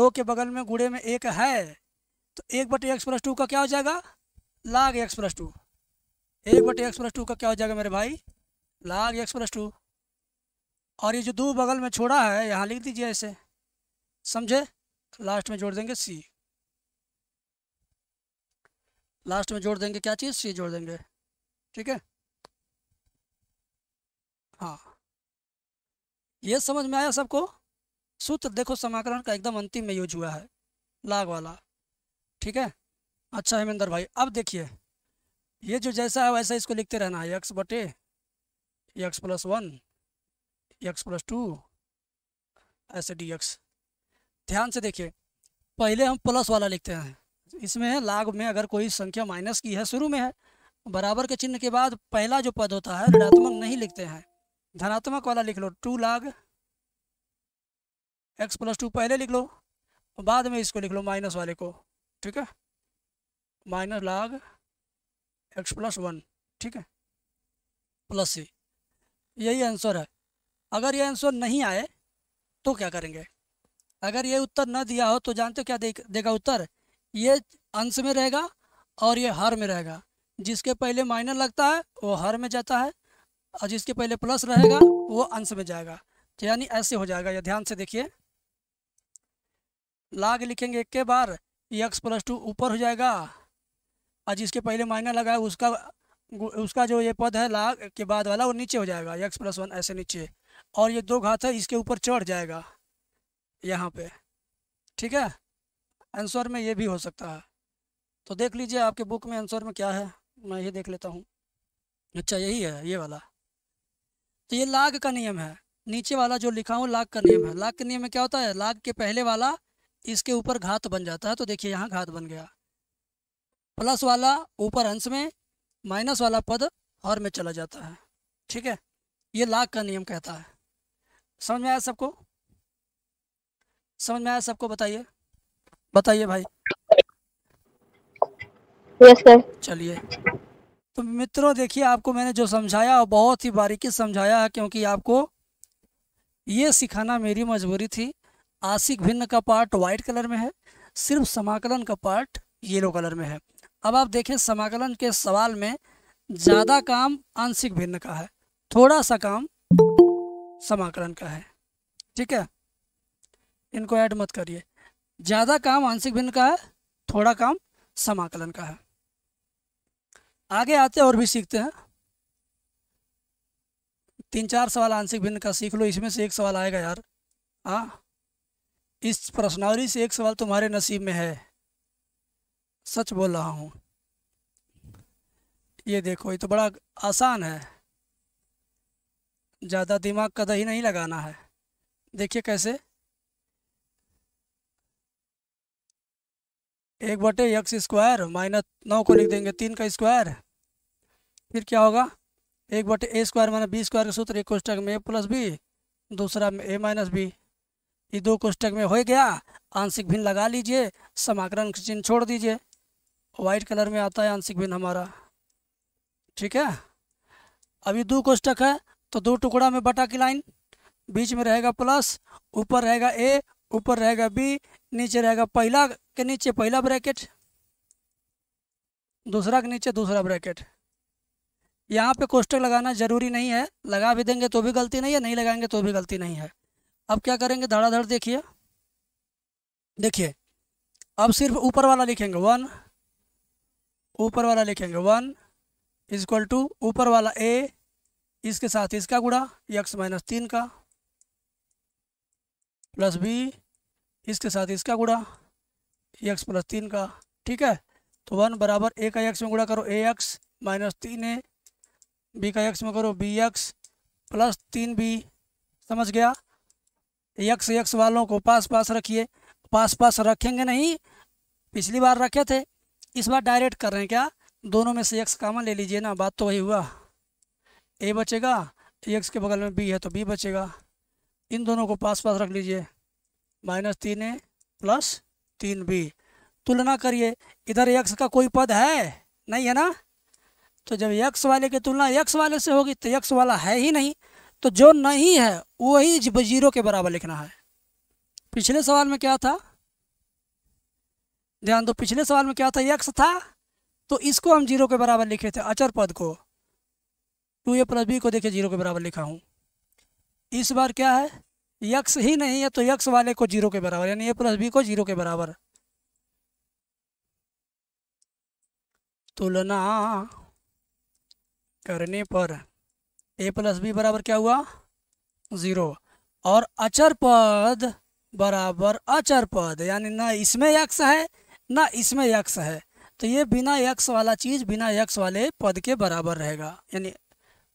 दो के बगल में गुड़े में एक है तो एक बटे एक्स प्लस टू का क्या हो जाएगा लाग एक्स प्लस टू एक बटे एक्स प्लस टू का क्या हो जाएगा मेरे भाई लाग एक्स प्लस टू और ये जो दो बगल में छोड़ा है यहाँ लिख दीजिए ऐसे समझे लास्ट में जोड़ देंगे सी लास्ट में जोड़ देंगे क्या चीज़ सी जोड़ देंगे ठीक है हाँ ये समझ में आया सबको सूत्र देखो समाकरण का एकदम अंतिम में यूज हुआ है लाग वाला ठीक है अच्छा हेमेंद्र भाई अब देखिए ये जो जैसा है वैसा इसको लिखते रहना है एक्स बटे x plus one x plus two ऐसे डी एक्स ध्यान से देखिए पहले हम प्लस वाला लिखते हैं इसमें है लाग में अगर कोई संख्या माइनस की है शुरू में है बराबर के चिन्ह के बाद पहला जो पद होता है ऋणात्मक नहीं लिखते हैं धनात्मक वाला लिख लो two log x plus two पहले लिख लो बाद में इसको लिख लो माइनस वाले को ठीक है माइनस लाग एक्स प्लस वन ठीक है प्लस सी यही आंसर है अगर ये आंसर नहीं आए तो क्या करेंगे अगर ये उत्तर न दिया हो तो जानते क्या देख, देगा उत्तर ये अंश में रहेगा और ये हर में रहेगा जिसके पहले माइनर लगता है वो हर में जाता है और जिसके पहले प्लस रहेगा वो अंश में जाएगा तो यानी ऐसे हो जाएगा ये ध्यान से देखिए लाग लिखेंगे एक के बार एक्स प्लस टू ऊपर हो जाएगा और जिसके पहले माइनर लगा है उसका उसका जो ये पद है लाग के बाद वाला वो नीचे हो जाएगा एक्स प्लस वन ऐसे नीचे और ये दो घात है इसके ऊपर चढ़ जाएगा यहाँ पे ठीक है आंसर में ये भी हो सकता है तो देख लीजिए आपके बुक में आंसर में क्या है मैं ये देख लेता हूँ अच्छा यही है ये वाला तो ये लाग का नियम है नीचे वाला जो लिखा हूँ लाग का नियम है लाग के नियम में क्या होता है लाग के पहले वाला इसके ऊपर घात बन जाता है तो देखिए यहाँ घात बन गया प्लस वाला ऊपर अंश में माइनस वाला पद हर में चला जाता है ठीक है ये लाग का नियम कहता है समझ में आया सबको समझ में आया सबको बताइए बताइए भाई यस सर चलिए तो मित्रों देखिए आपको मैंने जो समझाया बहुत ही बारीकी समझाया क्योंकि आपको ये सिखाना मेरी मजबूरी थी आशिक भिन्न का पार्ट व्हाइट कलर में है सिर्फ समाकलन का पार्ट येलो कलर में है अब आप देखें समाकलन के सवाल में ज़्यादा काम आंशिक भिन्न का है थोड़ा सा काम समाकलन का है ठीक है इनको ऐड मत करिए ज़्यादा काम आंशिक भिन्न का है थोड़ा काम समाकलन का है आगे आते और भी सीखते हैं तीन चार सवाल आंशिक भिन्न का सीख लो इसमें से एक सवाल आएगा यार हाँ इस प्रश्नावली से एक सवाल तुम्हारे नसीब में है सच बोल रहा हूँ ये देखो ये तो बड़ा आसान है ज़्यादा दिमाग का दही नहीं लगाना है देखिए कैसे एक बटे एक्स स्क्वायर माइनस नौ को लिख देंगे तीन का स्क्वायर फिर क्या होगा एक बटे A square minus B square का सूत्र एक कोष्टक में ए प्लस बी दूसरा में ए माइनस बी ये दो कोष्टक में हो गया आंशिक भिन्न लगा लीजिए समाकलन चिन्ह छोड़ दीजिए व्हाइट कलर में आता है आंशिक भिन्न हमारा ठीक है अभी दो कोष्टक है तो दो टुकड़ा में बटा की लाइन बीच में रहेगा प्लस ऊपर रहेगा ए ऊपर रहेगा बी नीचे रहेगा पहला के नीचे पहला ब्रैकेट दूसरा के नीचे दूसरा ब्रैकेट यहाँ पे कोष्टक लगाना ज़रूरी नहीं है लगा भी देंगे तो भी गलती नहीं है नहीं लगाएंगे तो भी गलती नहीं है अब क्या करेंगे धड़ाधड़ देखिए देखिए अब सिर्फ ऊपर वाला लिखेंगे वन ऊपर वाला लिखेंगे वन इजक्वल टू ऊपर वाला ए इसके साथ इसका गुड़ा यक्स माइनस तीन का प्लस बी इसके साथ इसका गुड़ा एक्स प्लस तीन का ठीक है तो वन बराबर ए का एक्स में गुड़ा करो ए एक्स माइनस तीन ए बी का एक्स में करो बी एक्स प्लस तीन बी समझ गया एक्स एक्स वालों को पास पास रखिए पास पास रखेंगे नहीं पिछली बार रखे थे इस बार डायरेक्ट कर रहे हैं क्या दोनों में से एक्स कामन ले लीजिए ना बात तो वही हुआ ए बचेगा एक्स के बगल में बी है तो बी बचेगा इन दोनों को पास पास रख लीजिए माइनस तीन ए प्लस तीन बी तुलना करिए इधर एक्स का कोई पद है नहीं है ना तो जब यक्स वाले की तुलना यक्स वाले से होगी तो यक्स वाला है ही नहीं तो जो नहीं है वही जीरो के बराबर लिखना है पिछले सवाल में क्या था ध्यान दो पिछले सवाल में क्या था यक्स था तो इसको हम जीरो के बराबर लिखे थे अचर पद को टू ए प्लस बी को देखे जीरो के बराबर लिखा हूँ इस बार क्या है यक्स ही नहीं है तो यक्स वाले को जीरो के बराबर यानी ए प्लस बी को जीरो के बराबर तुलना करने पर ए प्लस बी बराबर क्या हुआ ज़ीरो और अचर पद बराबर अचर पद यानी ना इसमें यक्स है ना इसमें यक्स है तो ये बिना यक्स वाला चीज़ बिना यक्स वाले पद के बराबर रहेगा यानी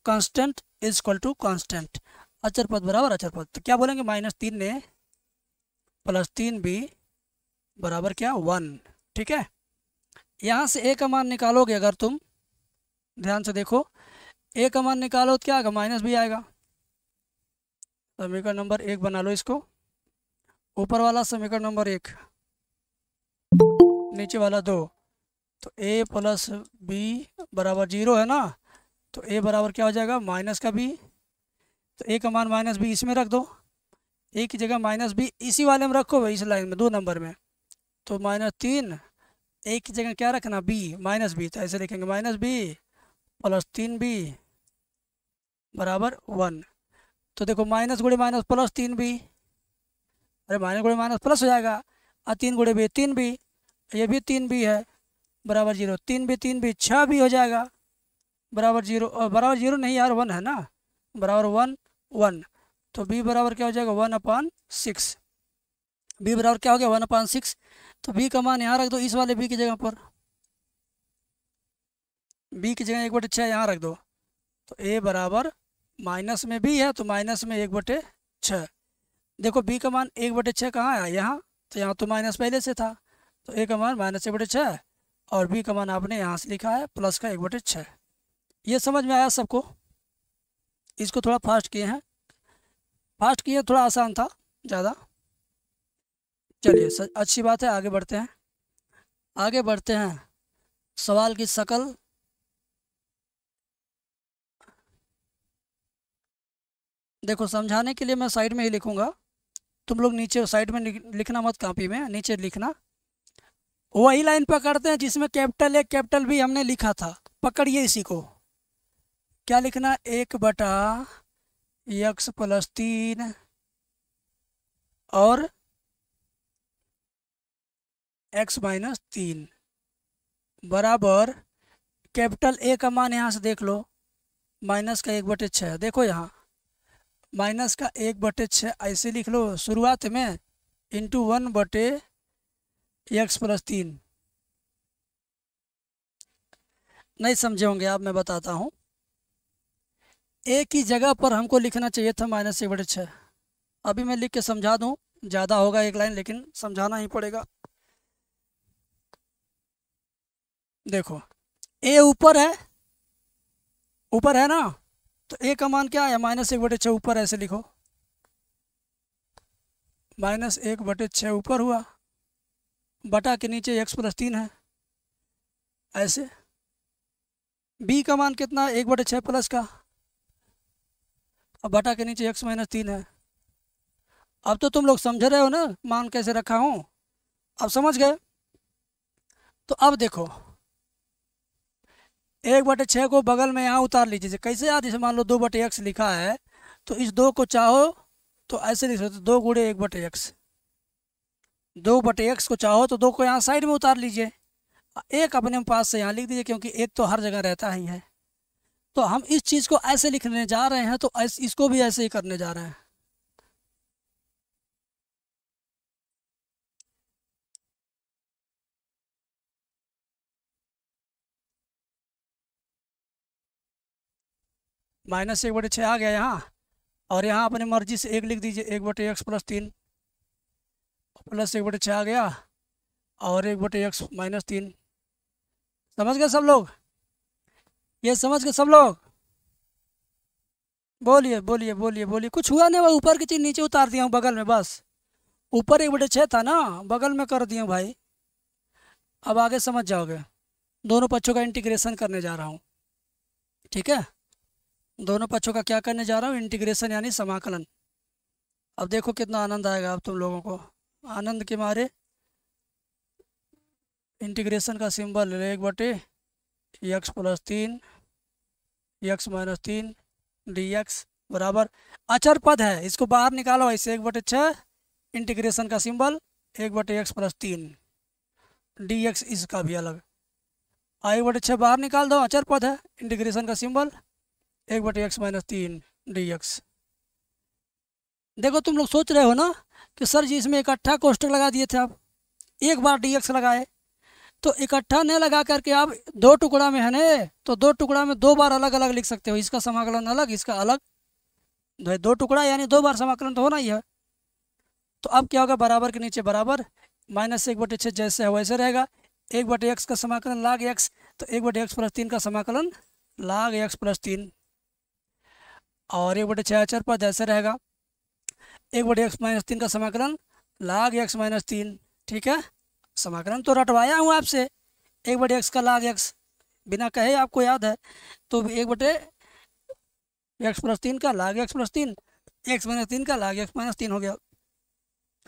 constant is equal to constant अचर पद बराबर अचर पद तो क्या बोलेंगे माइनस तीन ने प्लस तीन बी बराबर क्या वन ठीक है यहाँ से ए का मान निकालोगे अगर तुम ध्यान से देखो ए का मान निकालो तो क्या आएगा माइनस भी आएगा समीकरण नंबर एक बना लो इसको ऊपर वाला समीकरण नंबर एक नीचे वाला दो तो ए प्लस बी बराबर जीरो है ना तो ए बराबर क्या हो जाएगा माइनस का बी तो ए का मान माइनस बी इसमें रख दो ए की जगह माइनस बी इसी वाले में रखो भाई इस लाइन में दो नंबर में तो माइनस तीन ए की जगह क्या रखना बी माइनस बी तो ऐसे लिखेंगे माइनस बी प्लस तीन बी बराबर वन तो देखो माइनस गुड़े माइनस प्लस तीन बी अरे माइनस गुड़े माइनस प्लस हो जाएगा और तीन गुड़े बी तीन बी ये भी तीन बी है बराबर जीरो तीन बी तीन बी छः बी हो जाएगा बराबर जीरो बराबर जीरो नहीं यार वन है ना बराबर वन वन तो बी बराबर क्या हो जाएगा वन अपान सिक्स बी बराबर क्या हो गया वन अपान सिक्स तो बी का मान यहाँ रख दो इस वाले बी की जगह पर बी की जगह एक बटे छः यहाँ रख दो तो ए बराबर माइनस में बी है तो माइनस में एक बटे छः देखो बी का मान एक बटे छः कहाँ आया यहाँ तो यहाँ तो माइनस पहले से था तो ए का मान माइनस एक बटे छः और बी का मान आपने यहाँ से लिखा है प्लस का एक बटे छः ये समझ में आया सबको इसको थोड़ा फास्ट किए हैं फास्ट किए थोड़ा आसान था ज़्यादा चलिए अच्छी बात है आगे बढ़ते हैं आगे बढ़ते हैं सवाल की शक्ल देखो समझाने के लिए मैं साइड में ही लिखूंगा तुम लोग नीचे साइड में लिखना मत कॉपी में नीचे लिखना वही लाइन पकड़ते हैं जिसमें कैपिटल ए कैपिटल भी हमने लिखा था पकड़िए इसी को क्या लिखना एक बटा यक्स प्लस तीन और एक्स माइनस तीन बराबर कैपिटल ए का मान यहाँ से देख लो माइनस का एक बटे छः देखो यहाँ माइनस का एक बटे छः ऐसे लिख लो शुरुआत में इंटू वन बटे एक्स प्लस तीन नहीं समझे होंगे आप मैं बताता हूँ ए की जगह पर हमको लिखना चाहिए था माइनस ए बटे छः अभी मैं लिख के समझा दूँ ज़्यादा होगा एक लाइन लेकिन समझाना ही पड़ेगा देखो ए ऊपर है ऊपर है ना तो ए का मान क्या है माइनस एक बटे छः ऊपर ऐसे लिखो माइनस एक बटे छः ऊपर हुआ बटा के नीचे एक्स प्लस तीन है ऐसे बी का मान कितना एक बटे छः प्लस का और बटा के नीचे एक्स माइनस तीन है अब तो तुम लोग समझ रहे हो ना मान कैसे रखा हूँ अब समझ गए तो अब देखो एक बटे छः को बगल में यहाँ उतार लीजिए कैसे याद इसे मान लो दो बटे एक्स लिखा है तो इस दो को चाहो तो ऐसे लिख सकते दो गुड़े एक बटे एक्स दो बटे एक्स को चाहो तो दो को यहाँ साइड में उतार लीजिए एक अपने पास से यहाँ लिख दीजिए क्योंकि एक तो हर जगह रहता ही है तो हम इस चीज़ को ऐसे लिखने जा रहे हैं तो इसको भी ऐसे ही करने जा रहे हैं माइनस एक बटे छः आ गया यहाँ और यहाँ अपनी मर्जी से एक लिख दीजिए एक बटे एक्स प्लस तीन प्लस एक बटे छः आ गया और एक बटे एक्स माइनस तीन समझ गए सब लोग ये समझ गए सब लोग बोलिए बोलिए बोलिए बोलिए कुछ हुआ नहीं भाई ऊपर की चीज़ नीचे उतार दिया हूँ बगल में बस ऊपर एक बटे छः था ना बगल में कर दिया हूँ भाई अब आगे समझ जाओगे दोनों पक्षों का इंटीग्रेशन करने जा रहा हूँ ठीक है दोनों पक्षों का क्या करने जा रहा हूँ इंटीग्रेशन यानी समाकलन अब देखो कितना आनंद आएगा अब तुम लोगों को आनंद के मारे इंटीग्रेशन का सिंबल एक बटे यक्स प्लस तीन एक्स माइनस तीन डी एक्स बराबर अचर पद है इसको बाहर निकालो ऐसे एक बटे छः इंटीग्रेशन का सिंबल एक बटे एक्स प्लस तीन डी एक्स इसका भी अलग एक बटे छः बाहर निकाल दो अचर पद है इंटीग्रेशन का सिंबल एक बटे एक्स माइनस तीन डी एक्स देखो तुम लोग सोच रहे हो ना कि सर जी इसमें इकट्ठा कोष्टक लगा दिए थे आप एक बार डी एक्स लगाए तो इकट्ठा नहीं लगा करके आप दो टुकड़ा में है न तो दो टुकड़ा में दो बार अलग अलग लिख सकते हो इसका समाकलन अलग इसका अलग दो, तो दो टुकड़ा यानी दो बार समाकलन तो होना ही है तो अब क्या होगा बराबर के नीचे बराबर माइनस एक बटे छः जैसे है वैसे रहेगा एक बटे एक्स का समाकलन लाग एक्स तो एक बटे एक्स प्लस तीन का समाकलन लाग एक्स प्लस तीन और एक बटे छः अचर पद ऐसे रहेगा एक बटे एक्स माइनस तीन का समाकलन लाग एक्स माइनस तीन ठीक है समाकलन तो रटवाया हूँ आपसे एक बटे एक्स का लाग एक्स बिना कहे आपको याद है तो एक बटे एक्स प्लस तीन का लाग एक्स प्लस तीन एक्स माइनस तीन का लाग एक्स माइनस तीन हो गया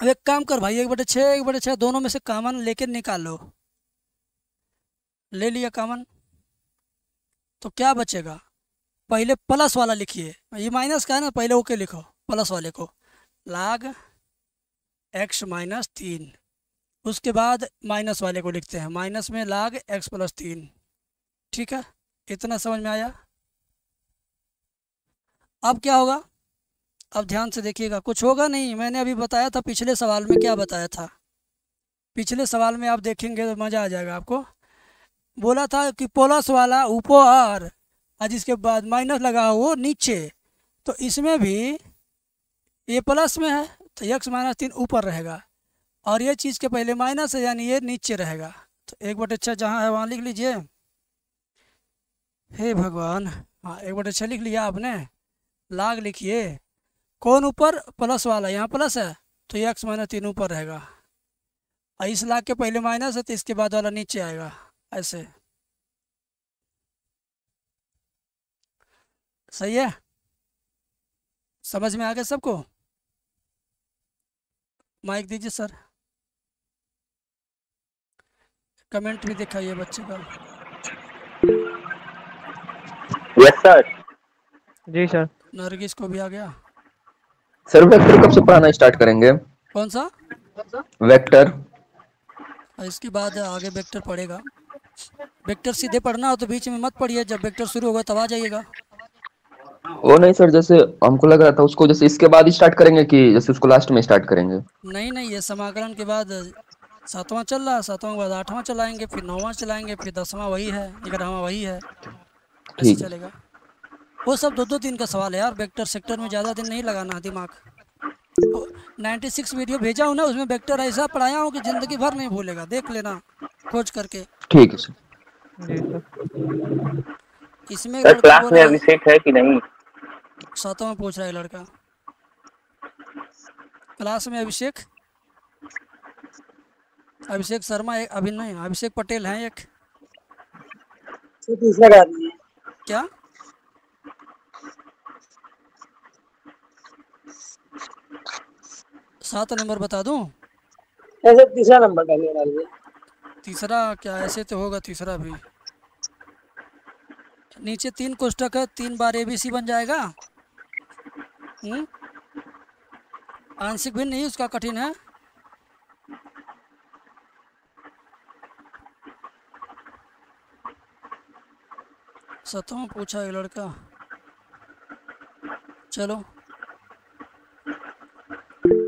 अब एक काम कर भाई एक बटे छः एक बटे छः दोनों में से कामन लेकर निकाल लो ले लिया कामन तो क्या बचेगा पहले प्लस वाला लिखिए ये माइनस का है ना पहले ओके लिखो प्लस वाले को लाग एक्स माइनस तीन उसके बाद माइनस वाले को लिखते हैं माइनस में लाग एक्स प्लस तीन ठीक है इतना समझ में आया अब क्या होगा अब ध्यान से देखिएगा कुछ होगा नहीं मैंने अभी बताया था पिछले सवाल में क्या बताया था पिछले सवाल में आप देखेंगे तो मज़ा आ जाएगा आपको बोला था कि प्लस वाला ऊपर और जिसके बाद माइनस लगा वो नीचे तो इसमें भी ये प्लस में है तो यक्स माइनस तीन ऊपर रहेगा और ये चीज़ के पहले माइनस है यानी ये नीचे रहेगा तो एक बटे छः जहाँ है वहाँ लिख लीजिए हे भगवान हाँ एक बटे छः लिख लिया आपने लाग लिखिए कौन ऊपर प्लस वाला यहाँ प्लस है तो ये एक्स माइनस तीन ऊपर रहेगा और इस लाग के पहले माइनस है तो इसके बाद वाला नीचे आएगा ऐसे सही है समझ में आ गया सबको माइक दीजिए सर कमेंट भी दिखाइए बच्चे का yes sir ji sir Nargis को भी आ गया सर वेक्टर कब से पढ़ाना स्टार्ट करेंगे कौन सा वेक्टर इसके बाद आगे वेक्टर पढ़ेगा वेक्टर सीधे पढ़ना हो तो बीच में मत पढ़िए जब वेक्टर शुरू होगा तब आ जाइएगा वो नहीं सर जैसे हमको लग रहा था उसको जैसे इसके बाद स्टार्ट करेंगे कि जैसे उसको लास्ट में स्टार्ट करेंगे नहीं नहीं ये समाकलन के बाद सातवां चल रहा है सातवां के बाद आठवां चलाएंगे फिर नौवां चलाएंगे फिर दसवां वही है ग्यारहवा वही है ऐसे चलेगा वो सब दो दो दिन का सवाल है यार वेक्टर सेक्टर में ज़्यादा दिन नहीं लगाना दिमाग नाइन्टी सिक्स वीडियो भेजा हूँ ना उसमें वेक्टर ऐसा पढ़ाया हूँ कि जिंदगी भर नहीं भूलेगा देख लेना खोज करके ठीक है सर इसमें सर क्लास में अभी सेट है कि नहीं सातवां पूछ रहा है लड़का क्लास में अभिषेक अभिषेक शर्मा एक अभी नहीं अभिषेक पटेल है एक क्या सात नंबर बता दूं ऐसे तीसरा नंबर तीसरा क्या ऐसे तो होगा तीसरा भी नीचे तीन कोष्टक है तीन बार एबीसी बन जाएगा हम्म? आंशिक भी नहीं उसका कठिन है सतों पूछा ये लड़का चलो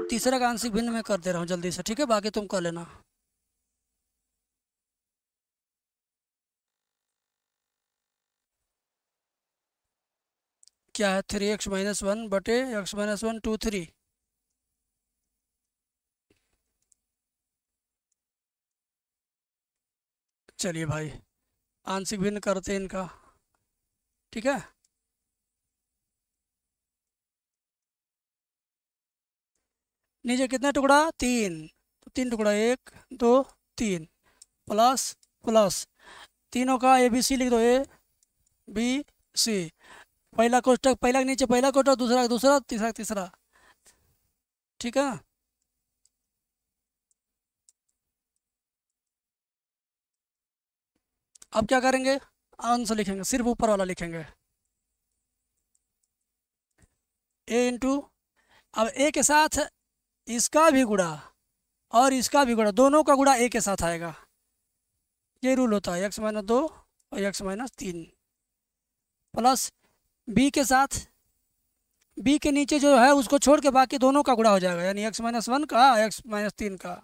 तीसरा का आंशिक भिन्न में कर दे रहा हूँ जल्दी से ठीक है बाकी तुम कर लेना क्या है थ्री एक्स माइनस वन बटे x minus one two three चलिए भाई आंशिक भिन्न करते हैं इनका ठीक है नीचे कितना टुकड़ा तीन तो तीन टुकड़ा एक दो तीन प्लस प्लस तीनों का ए बी सी लिख दो ए बी सी पहला कोष्टक पहला के नीचे पहला कोष्टक दूसरा दूसरा तीसरा तीसरा ठीक है अब क्या करेंगे आंसर लिखेंगे सिर्फ ऊपर वाला लिखेंगे ए इंटू अब ए के साथ इसका भी गुड़ा और इसका भी गुड़ा दोनों का गुड़ा ए के साथ आएगा ये रूल होता है एक्स माइनस दो और एक्स माइनस तीन प्लस बी के साथ बी के नीचे जो है उसको छोड़ के बाकी दोनों का गुड़ा हो जाएगा यानी एक्स माइनस वन का एक्स माइनस तीन का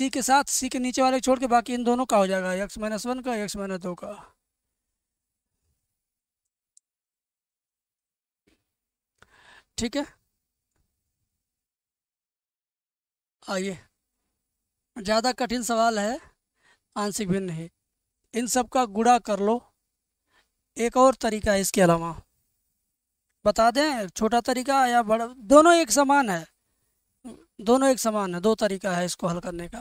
सी के साथ सी के नीचे वाले छोड़ के बाकी इन दोनों का हो जाएगा एक्स माइनस वन का एक्स माइनस दो का ठीक है आइए ज़्यादा कठिन सवाल है आंशिक भिन्न है इन सब का गुड़ा कर लो एक और तरीका है इसके अलावा बता दें छोटा तरीका या बड़ा दोनों एक समान है दोनों एक समान है दो तरीका है इसको हल करने का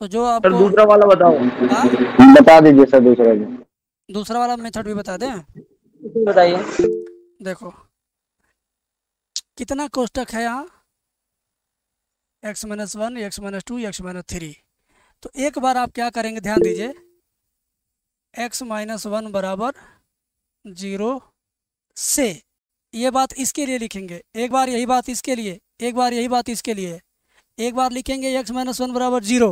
तो जो आप दूसरा वाला बताओ आ? हाँ? बता दीजिए सर दूसरा दूसरा वाला मेथड भी बता दें बताइए देखो कितना कोष्टक है यहाँ x minus one x minus two x minus three तो एक बार आप क्या करेंगे ध्यान दीजिए एक्स माइनस वन बराबर जीरो से ये बात इसके लिए लिखेंगे एक बार यही बात इसके लिए एक बार यही बात इसके लिए एक बार लिखेंगे एक्स माइनस वन बराबर जीरो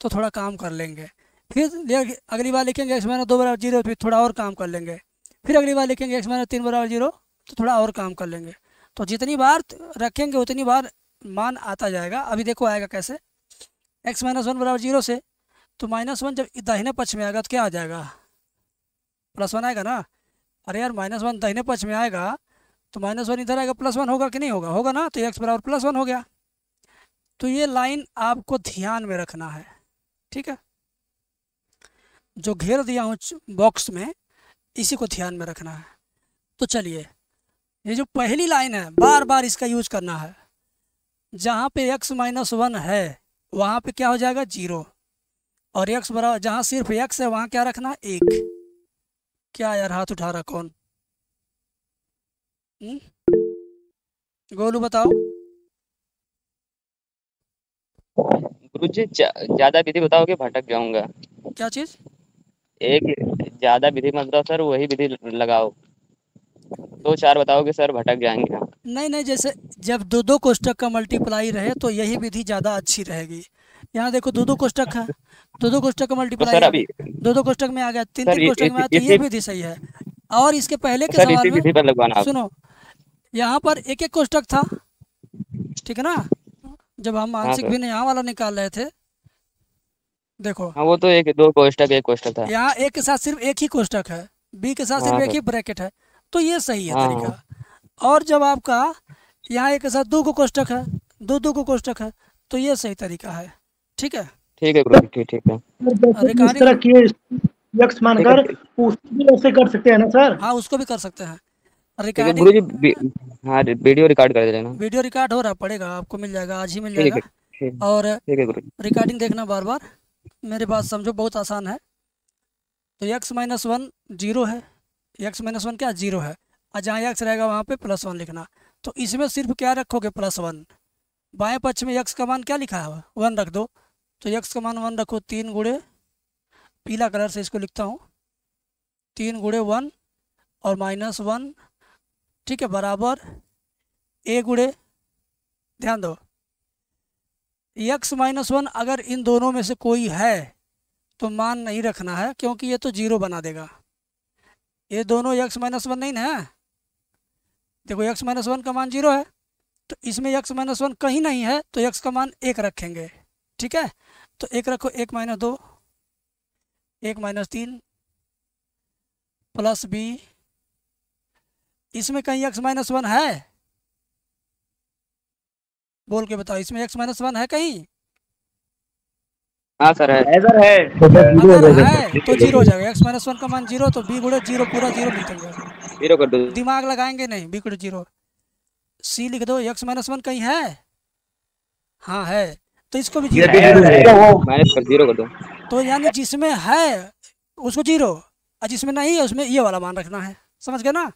तो थोड़ा काम कर लेंगे फिर अगली बार लिखेंगे एक्स माइनस दो बराबर जीरो फिर थोड़ा और काम कर लेंगे फिर अगली बार लिखेंगे एक्स माइनस तीन बराबर जीरो तो थोड़ा और काम कर लेंगे तो जितनी बार रखेंगे उतनी बार मान आता जाएगा अभी देखो आएगा कैसे एक्स माइनस वन बराबर जीरो से तो माइनस वन जब दाहिने पक्ष में आएगा तो क्या आ जाएगा प्लस वन आएगा ना अरे यार माइनस वन दाहिने पक्ष में आएगा तो माइनस वन इधर आएगा प्लस वन होगा कि नहीं होगा होगा ना तो एक्स बराबर प्लस वन हो गया तो ये लाइन आपको ध्यान में रखना है ठीक है जो घेर दिया हूँ बॉक्स में इसी को ध्यान में रखना है तो चलिए ये जो पहली लाइन है बार बार इसका यूज करना है जहाँ पे x माइनस वन है वहाँ पे क्या हो जाएगा जीरो और x बराबर जहाँ सिर्फ x है वहाँ क्या रखना एक क्या यार हाथ उठा रहा कौन गोलू बताओ गुरु जी ज्यादा विधि बताओगे भटक जाऊंगा क्या चीज एक ज्यादा विधि मत बताओ सर वही विधि लगाओ दो चार बताओगे सर भटक जाएंगे नहीं नहीं जैसे जब दो दो कोष्टक का मल्टीप्लाई रहे तो यही विधि ज्यादा अच्छी रहेगी यहाँ देखो दो दो कोष्टक है दो दो कोष्टक का मल्टीप्लाई तो अभी दो दो कोष्टक में आ गया तीन तीन कोष्टक में आया तो ये विधि सही है और इसके पहले के सवाल में सुनो यहाँ पर एक एक कोष्टक था ठीक है ना जब हम हाँ आंशिक भिन्न यहाँ वाला निकाल रहे थे देखो हाँ वो तो एक दो कोष्टक एक कोष्टक था यहाँ एक के साथ सिर्फ एक ही कोष्टक है बी के साथ सिर्फ हाँ एक ही ब्रैकेट है तो ये सही है हाँ, तरीका और जब आपका यहाँ एक के साथ दो को कोष्टक है दो दो को कोष्टक है तो ये सही तरीका है ठीक है ठीक है ठीक है मान मानकर उसको भी कर सकते हैं ना सर हाँ उसको भी कर सकते हैं वीडियो हाँ, रिकॉर्ड कर देना वीडियो रिकॉर्ड हो रहा पड़ेगा आपको मिल जाएगा आज ही मिल जाएगा और रिकॉर्डिंग देखना बार बार मेरे पास समझो बहुत आसान है तो एक्स माइनस वन जीरो है एक्स माइनस वन क्या जीरो है और जहाँ एक्स रहेगा वहाँ पे प्लस वन लिखना तो इसमें सिर्फ क्या रखोगे प्लस वन बाएँ पक्ष में यक्स का मान क्या लिखा है वन रख दो तो यक्स का मान वन रखो तीन गुड़े पीला कलर से इसको लिखता हूँ तीन गुड़े वन और माइनस वन ठीक है बराबर ए गुड़े ध्यान दो यक्स माइनस वन अगर इन दोनों में से कोई है तो मान नहीं रखना है क्योंकि ये तो जीरो बना देगा ये दोनों यक्स माइनस वन नहीं है देखो यक्स माइनस वन का मान जीरो है तो इसमें यक्स माइनस वन कहीं नहीं है तो यक्स का मान एक रखेंगे ठीक है तो एक रखो एक माइनस दो एक माइनस तीन प्लस बी इसमें कहीं एक्स माइनस वन है बोल के बताओ इसमें एक्स माइनस वन है कहीं हाँ सर है है तो, तो जीरो हो जाएगा एक्स माइनस वन का मान जीरो तो बी गुड़े जीरो पूरा जीरो निकल जाएगा जीरो कर दो दिमाग लगाएंगे नहीं बी गुड़े जीरो सी लिख दो एक्स माइनस वन कहीं है हाँ है तो इसको भी जीरो जीरो कर दो तो यानी जिसमें है उसको जीरो और जिसमें नहीं है उसमें ये वाला मान रखना है समझ गए ना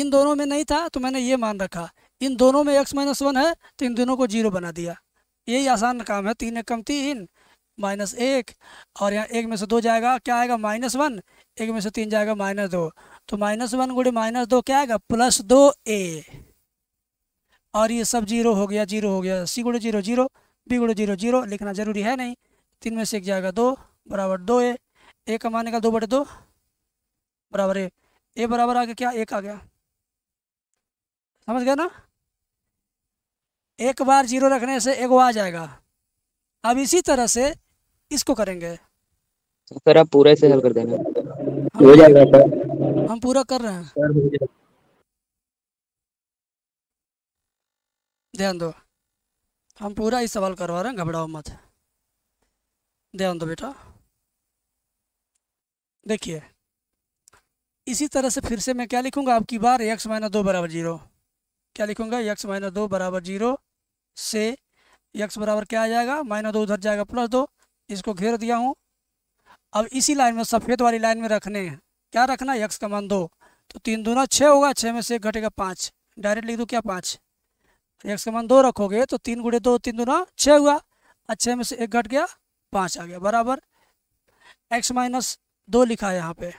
इन दोनों में नहीं था तो मैंने ये मान रखा इन दोनों में एक्स माइनस वन है तो इन दोनों को जीरो बना दिया यही आसान काम है तीन एक कम तीन माइनस एक और यहाँ एक में से दो जाएगा क्या आएगा माइनस वन एक में से तीन जाएगा माइनस दो तो माइनस वन गुड़े माइनस दो क्या आएगा प्लस दो ए और ये सब जीरो हो गया जीरो हो गया सी गुड़े जीरो जीरो बी गुड़े जीरो जीरो लिखना ज़रूरी है नहीं तीन में से एक जाएगा दो बराबर दो ए ए का का दो बटे दो बराबर ए ए बराबर आ गया क्या एक आ गया समझ गए ना एक बार जीरो रखने से एक आ जाएगा अब इसी तरह से इसको करेंगे तो सर आप पूरा इसे हल कर देंगे हाँ। हो जाएगा सर हम पूरा कर रहे हैं ध्यान दो हम पूरा ही सवाल करवा रहे हैं घबराओ मत ध्यान दो बेटा देखिए इसी तरह से फिर से मैं क्या लिखूंगा आपकी बार एक्स माइनस दो बराबर जीरो क्या लिखूंगा यक्स माइनस दो बराबर जीरो से यक्स बराबर क्या आ जाएगा माइनस दो उधर जाएगा प्लस दो इसको घेर दिया हूँ अब इसी लाइन में सफ़ेद वाली लाइन में रखने हैं क्या रखना यक्स का मान दो तो तीन दूना छः होगा छः में से एक घटेगा पाँच डायरेक्ट लिख दो क्या पाँच यक्स का मान दो रखोगे तो तीन गुड़े दो तीन दूना छः हुआ और छः में से एक घट गया पाँच आ गया बराबर एक्स माइनस दो लिखा है यहाँ पे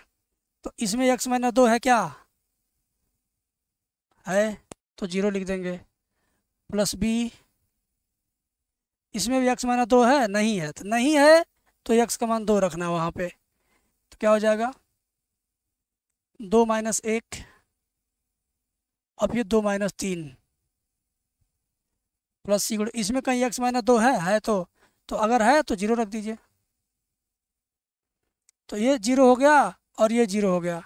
तो इसमें एक्स माइनस दो है क्या है तो जीरो लिख देंगे प्लस बी इसमें भी एक्स माना दो तो है नहीं है तो नहीं है तो एक्स का मान दो रखना है वहाँ पे तो क्या हो जाएगा दो माइनस एक अब ये दो माइनस तीन प्लस सी गुड़ इसमें कहीं एक्स माइनस दो है है तो तो अगर है तो जीरो रख दीजिए तो ये जीरो हो गया और ये जीरो हो गया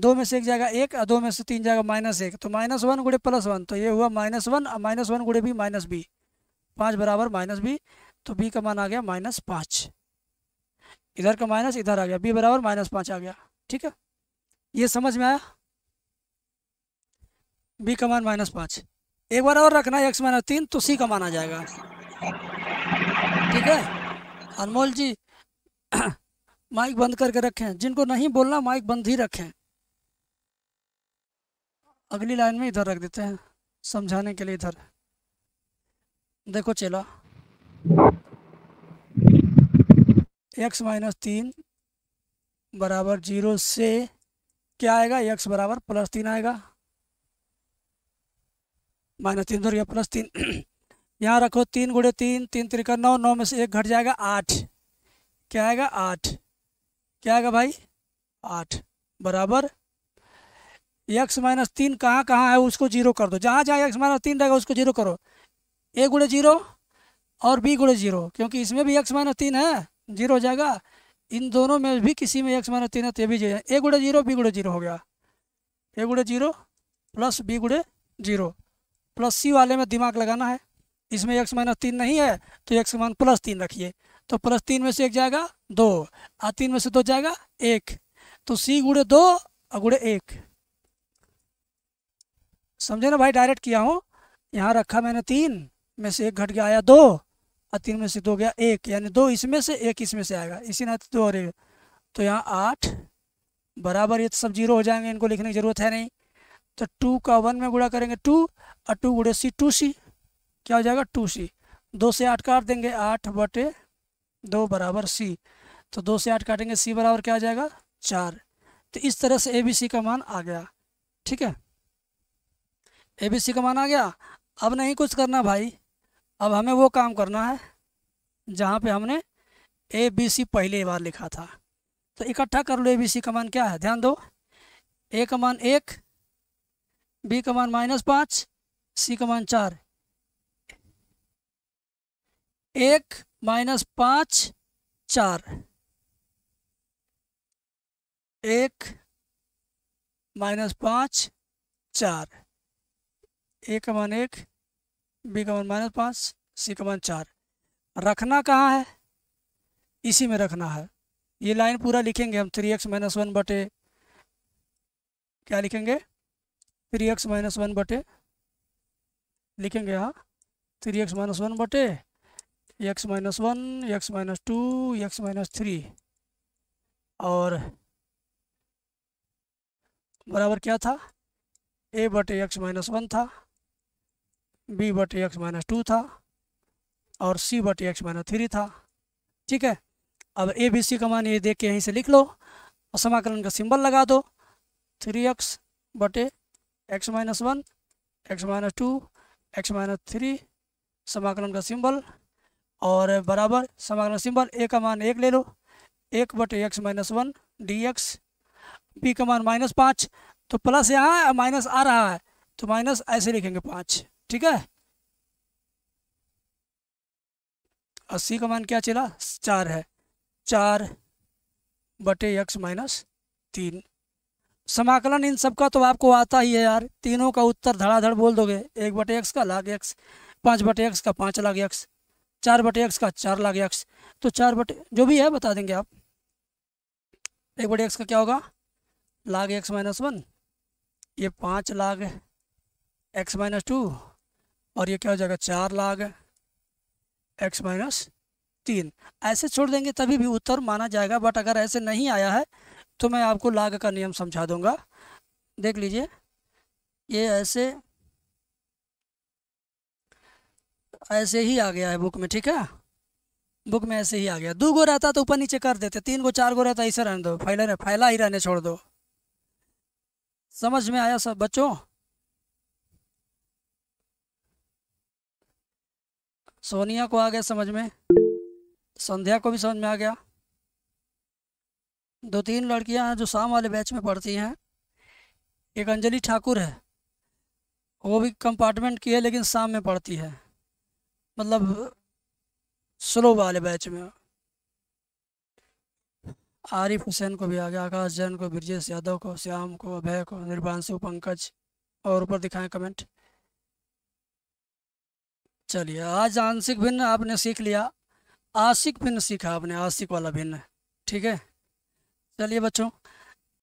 दो में से एक जाएगा एक और दो में से तीन जाएगा माइनस एक तो माइनस वन गुड़े प्लस वन तो ये हुआ माइनस वन और माइनस वन गुड़े बी माइनस बी पाँच बराबर माइनस बी तो बी का मान आ गया माइनस पाँच इधर का माइनस इधर आ गया बी बराबर माइनस पाँच आ गया ठीक है ये समझ में आया बी का मान माइनस पाँच एक बार और रखना है एक्स माइनस तीन तो सी का मान आ जाएगा ठीक है अनमोल जी माइक बंद करके रखें जिनको नहीं बोलना माइक बंद ही रखें अगली लाइन में इधर रख देते हैं समझाने के लिए इधर देखो चेला एक्स माइनस तीन बराबर जीरो से क्या आएगा एक्स बराबर प्लस तीन आएगा माइनस तीन दूर गया प्लस तीन यहाँ रखो तीन गुड़े तीन तीन त्रिका नौ नौ में से एक घट जाएगा आठ क्या आएगा आठ क्या आएगा भाई आठ बराबर एक्स माइनस तीन कहाँ कहाँ है उसको जीरो कर दो जहाँ जहाँ एक्स माइनस तीन रहेगा उसको जीरो करो ए गुड़े जीरो और बी गुड़े जीरो क्योंकि इसमें भी एक्स माइनस तीन है जीरो हो जाएगा इन दोनों में भी किसी में एक्स माइनस तीन है तो भी जीरो ए गुड़े जीरो बी गुड़े जीरो हो गया ए गुड़े जीरो प्लस बी गुड़े जीरो प्लस सी वाले में दिमाग लगाना है इसमें एक्स माइनस तीन नहीं है तो एक्स मान प्लस तीन रखिए तो प्लस तीन में से एक जाएगा दो और तीन में से दो जाएगा एक तो सी गुड़े दो और गुड़े एक समझे ना भाई डायरेक्ट किया हूँ यहाँ रखा मैंने तीन में से एक घट गया आया दो और तीन में से दो गया एक यानी दो इसमें से एक इसमें से आएगा इसी ना दो और तो यहाँ आठ बराबर ये तो सब जीरो हो जाएंगे इनको लिखने की ज़रूरत है नहीं तो टू का वन में गुड़ा करेंगे टू और टू गुड़े सी टू सी क्या हो जाएगा टू सी दो से आठ काट देंगे आठ बटे दो बराबर सी तो दो से आठ काटेंगे सी बराबर क्या आ जाएगा चार तो इस तरह से ए बी सी का मान आ गया ठीक है ए बी सी का मान आ गया अब नहीं कुछ करना भाई अब हमें वो काम करना है जहाँ पे हमने ए बी सी पहले बार लिखा था तो इकट्ठा कर लो ए बी सी का मान क्या है ध्यान दो ए का मान एक बी का मान माइनस पाँच सी का मान चार एक माइनस पाँच चार एक माइनस पाँच चार ए का मान एक बी का मान माइनस पाँच सी का मान चार रखना कहाँ है इसी में रखना है ये लाइन पूरा लिखेंगे हम थ्री एक्स माइनस वन बटे क्या लिखेंगे थ्री एक्स माइनस वन बटे लिखेंगे यहाँ थ्री एक्स माइनस वन बटे x minus one x minus two x minus three और बराबर क्या था ए बटे एक्स माइनस वन था बी बटे एक्स माइनस टू था और सी बटे एक्स माइनस थ्री था ठीक है अब ए बी सी का मान ये देख के यहीं से लिख लो और समाकलन का सिंबल लगा दो थ्री एक्स बटे x minus one x minus two x minus three समाकलन का सिंबल और बराबर समाकलन सिंबल ए का मान एक ले लो एक बटे x minus one D x B का मान माइनस पाँच तो प्लस यहाँ माइनस आ रहा है तो माइनस ऐसे लिखेंगे पाँच ठीक है अस्सी का मान क्या चला चार है चार बटे यक्स माइनस तीन समाकलन इन सबका तो आपको आता ही है यार तीनों का उत्तर धड़ाधड़ बोल दोगे एक बटे एक्स का लाख एक्स पाँच बटे एक्स का पाँच लाख एक्स चार बटे एक्स का चार लाख एक्स तो चार बटे जो भी है बता देंगे आप एक बटे एक्स का क्या होगा लाख एक्स माइनस वन ये पाँच लाख एक्स माइनस टू और ये क्या हो जाएगा चार लाख एक्स माइनस तीन ऐसे छोड़ देंगे तभी भी उत्तर माना जाएगा बट अगर ऐसे नहीं आया है तो मैं आपको लाग का नियम समझा दूंगा देख लीजिए ये ऐसे ऐसे ही आ गया है बुक में ठीक है बुक में ऐसे ही आ गया दो गो रहता तो ऊपर नीचे कर देते तीन गो चार गो रहता ऐसे रहने दो फैला फैला ही रहने छोड़ दो समझ में आया सब बच्चों सोनिया को आ गया समझ में संध्या को भी समझ में आ गया दो तीन लड़कियां हैं जो शाम वाले बैच में पढ़ती हैं एक अंजलि ठाकुर है वो भी कंपार्टमेंट की है लेकिन शाम में पढ़ती है मतलब स्लो वाले बैच में आरिफ हुसैन को भी आ गया आकाश जैन को ब्रजेश यादव को श्याम को अभय को निर्वांशु पंकज और ऊपर दिखाएं कमेंट चलिए आज आंशिक भिन्न आपने सीख लिया आशिक भिन्न सीखा आपने आशिक वाला भिन्न ठीक है चलिए बच्चों